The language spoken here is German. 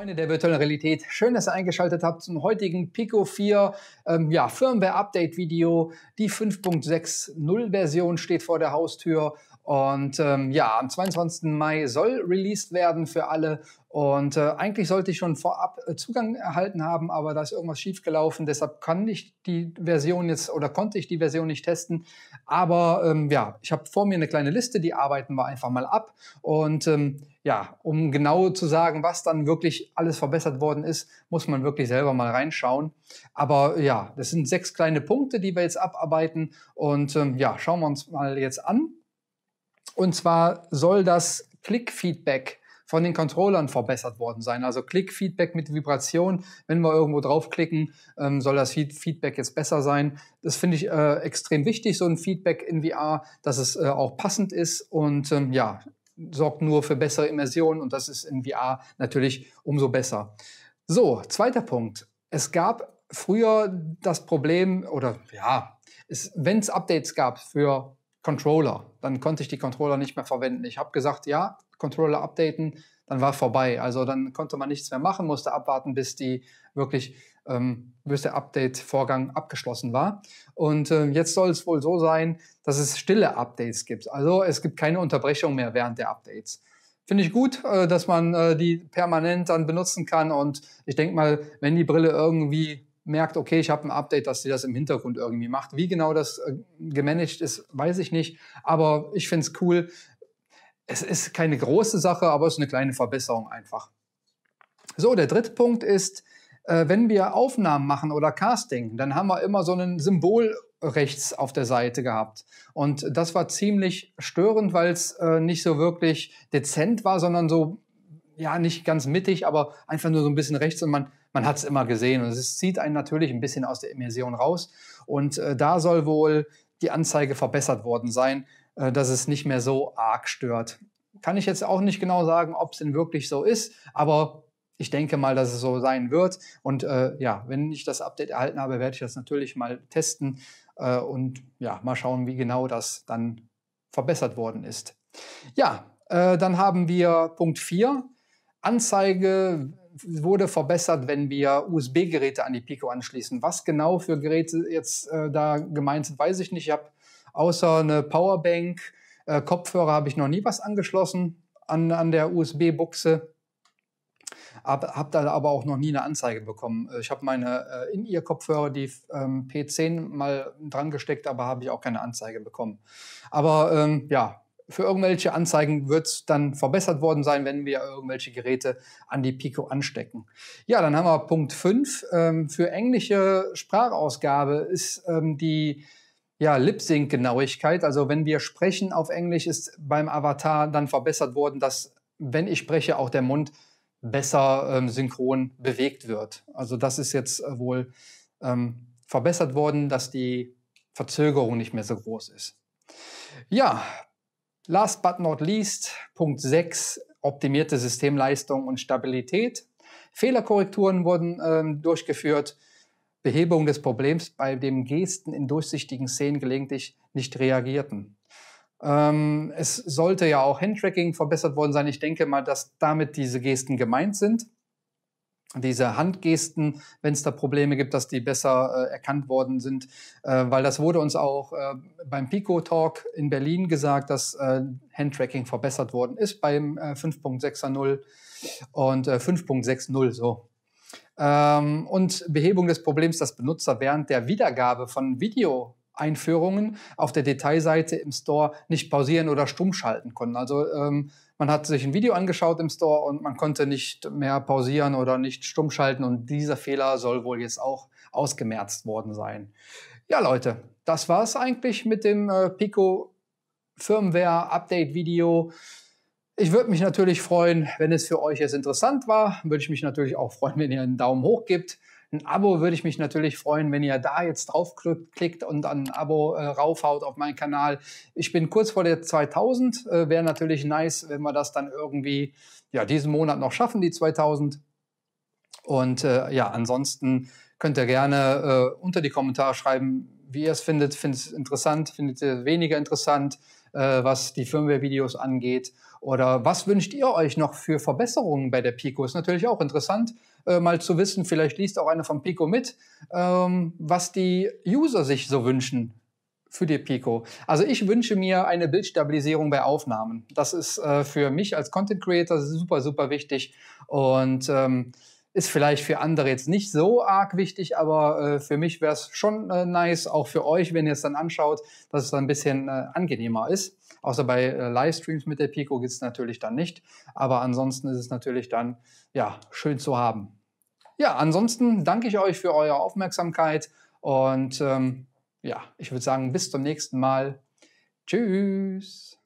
Freunde der virtuellen Realität, schön, dass ihr eingeschaltet habt zum heutigen Pico 4 ähm, ja, Firmware Update Video. Die 5.60 Version steht vor der Haustür und ähm, ja, am 22. Mai soll released werden für alle. Und äh, eigentlich sollte ich schon vorab äh, Zugang erhalten haben, aber da ist irgendwas schiefgelaufen. Deshalb kann ich die Version jetzt oder konnte ich die Version nicht testen. Aber ähm, ja, ich habe vor mir eine kleine Liste, die arbeiten wir einfach mal ab. Und ähm, ja, um genau zu sagen, was dann wirklich alles verbessert worden ist, muss man wirklich selber mal reinschauen. Aber ja, das sind sechs kleine Punkte, die wir jetzt abarbeiten. Und ähm, ja, schauen wir uns mal jetzt an. Und zwar soll das Klickfeedback von den Controllern verbessert worden sein. Also Klickfeedback mit Vibration. Wenn wir irgendwo draufklicken, ähm, soll das Feedback jetzt besser sein. Das finde ich äh, extrem wichtig, so ein Feedback in VR, dass es äh, auch passend ist und ähm, ja, sorgt nur für bessere Immersion und das ist in VR natürlich umso besser. So, zweiter Punkt. Es gab früher das Problem oder ja, wenn es Updates gab für Controller. Dann konnte ich die Controller nicht mehr verwenden. Ich habe gesagt, ja, Controller updaten, dann war vorbei. Also dann konnte man nichts mehr machen, musste abwarten, bis die wirklich, ähm, bis der Update-Vorgang abgeschlossen war. Und äh, jetzt soll es wohl so sein, dass es stille Updates gibt. Also es gibt keine Unterbrechung mehr während der Updates. Finde ich gut, äh, dass man äh, die permanent dann benutzen kann. Und ich denke mal, wenn die Brille irgendwie merkt, okay, ich habe ein Update, dass sie das im Hintergrund irgendwie macht. Wie genau das äh, gemanagt ist, weiß ich nicht, aber ich finde es cool. Es ist keine große Sache, aber es ist eine kleine Verbesserung einfach. So, der dritte Punkt ist, äh, wenn wir Aufnahmen machen oder Casting, dann haben wir immer so ein Symbol rechts auf der Seite gehabt. Und das war ziemlich störend, weil es äh, nicht so wirklich dezent war, sondern so, ja, nicht ganz mittig, aber einfach nur so ein bisschen rechts und man man hat es immer gesehen. Und es zieht einen natürlich ein bisschen aus der Immersion raus. Und äh, da soll wohl die Anzeige verbessert worden sein, äh, dass es nicht mehr so arg stört. Kann ich jetzt auch nicht genau sagen, ob es denn wirklich so ist, aber ich denke mal, dass es so sein wird. Und äh, ja, wenn ich das Update erhalten habe, werde ich das natürlich mal testen äh, und ja, mal schauen, wie genau das dann verbessert worden ist. Ja, äh, dann haben wir Punkt 4. Anzeige wurde verbessert, wenn wir USB-Geräte an die Pico anschließen. Was genau für Geräte jetzt äh, da gemeint sind, weiß ich nicht. Ich habe außer eine Powerbank, äh, Kopfhörer habe ich noch nie was angeschlossen an, an der USB-Buchse. Habe hab da aber auch noch nie eine Anzeige bekommen. Äh, ich habe meine äh, In-Ear-Kopfhörer, die ähm, P10 mal dran gesteckt, aber habe ich auch keine Anzeige bekommen. Aber ähm, ja, für irgendwelche Anzeigen wird es dann verbessert worden sein, wenn wir irgendwelche Geräte an die Pico anstecken. Ja, dann haben wir Punkt 5. Ähm, für englische Sprachausgabe ist ähm, die ja, Lip-Sync-Genauigkeit. Also wenn wir sprechen auf Englisch, ist beim Avatar dann verbessert worden, dass, wenn ich spreche, auch der Mund besser ähm, synchron bewegt wird. Also das ist jetzt äh, wohl ähm, verbessert worden, dass die Verzögerung nicht mehr so groß ist. Ja, Last but not least, Punkt 6, optimierte Systemleistung und Stabilität. Fehlerkorrekturen wurden ähm, durchgeführt. Behebung des Problems, bei dem Gesten in durchsichtigen Szenen gelegentlich nicht reagierten. Ähm, es sollte ja auch Handtracking verbessert worden sein. Ich denke mal, dass damit diese Gesten gemeint sind diese Handgesten, wenn es da Probleme gibt, dass die besser äh, erkannt worden sind, äh, weil das wurde uns auch äh, beim Pico Talk in Berlin gesagt, dass äh, Handtracking verbessert worden ist beim 5.6.0 äh, und 5.6.0 äh, so. Ähm, und Behebung des Problems, dass Benutzer während der Wiedergabe von Video Einführungen auf der Detailseite im Store nicht pausieren oder stumm schalten konnten. Also ähm, man hat sich ein Video angeschaut im Store und man konnte nicht mehr pausieren oder nicht stumm schalten und dieser Fehler soll wohl jetzt auch ausgemerzt worden sein. Ja Leute, das war es eigentlich mit dem äh, Pico Firmware Update Video. Ich würde mich natürlich freuen, wenn es für euch jetzt interessant war. Würde ich mich natürlich auch freuen, wenn ihr einen Daumen hoch gibt. Ein Abo würde ich mich natürlich freuen, wenn ihr da jetzt draufklickt und dann ein Abo äh, raufhaut auf meinen Kanal. Ich bin kurz vor der 2000. Äh, Wäre natürlich nice, wenn wir das dann irgendwie ja, diesen Monat noch schaffen, die 2000. Und äh, ja, ansonsten könnt ihr gerne äh, unter die Kommentare schreiben, wie ihr es findet. Findet es interessant? Findet ihr weniger interessant? äh, was die Firmware-Videos angeht. Oder was wünscht ihr euch noch für Verbesserungen bei der Pico? Ist natürlich auch interessant, äh, mal zu wissen, vielleicht liest auch einer von Pico mit, ähm, was die User sich so wünschen für die Pico. Also ich wünsche mir eine Bildstabilisierung bei Aufnahmen. Das ist äh, für mich als Content Creator super, super wichtig. Und ähm, ist vielleicht für andere jetzt nicht so arg wichtig, aber äh, für mich wäre es schon äh, nice, auch für euch, wenn ihr es dann anschaut, dass es dann ein bisschen äh, angenehmer ist. Außer bei äh, Livestreams mit der Pico gibt es natürlich dann nicht. Aber ansonsten ist es natürlich dann ja schön zu haben. Ja, ansonsten danke ich euch für eure Aufmerksamkeit und ähm, ja, ich würde sagen, bis zum nächsten Mal. Tschüss.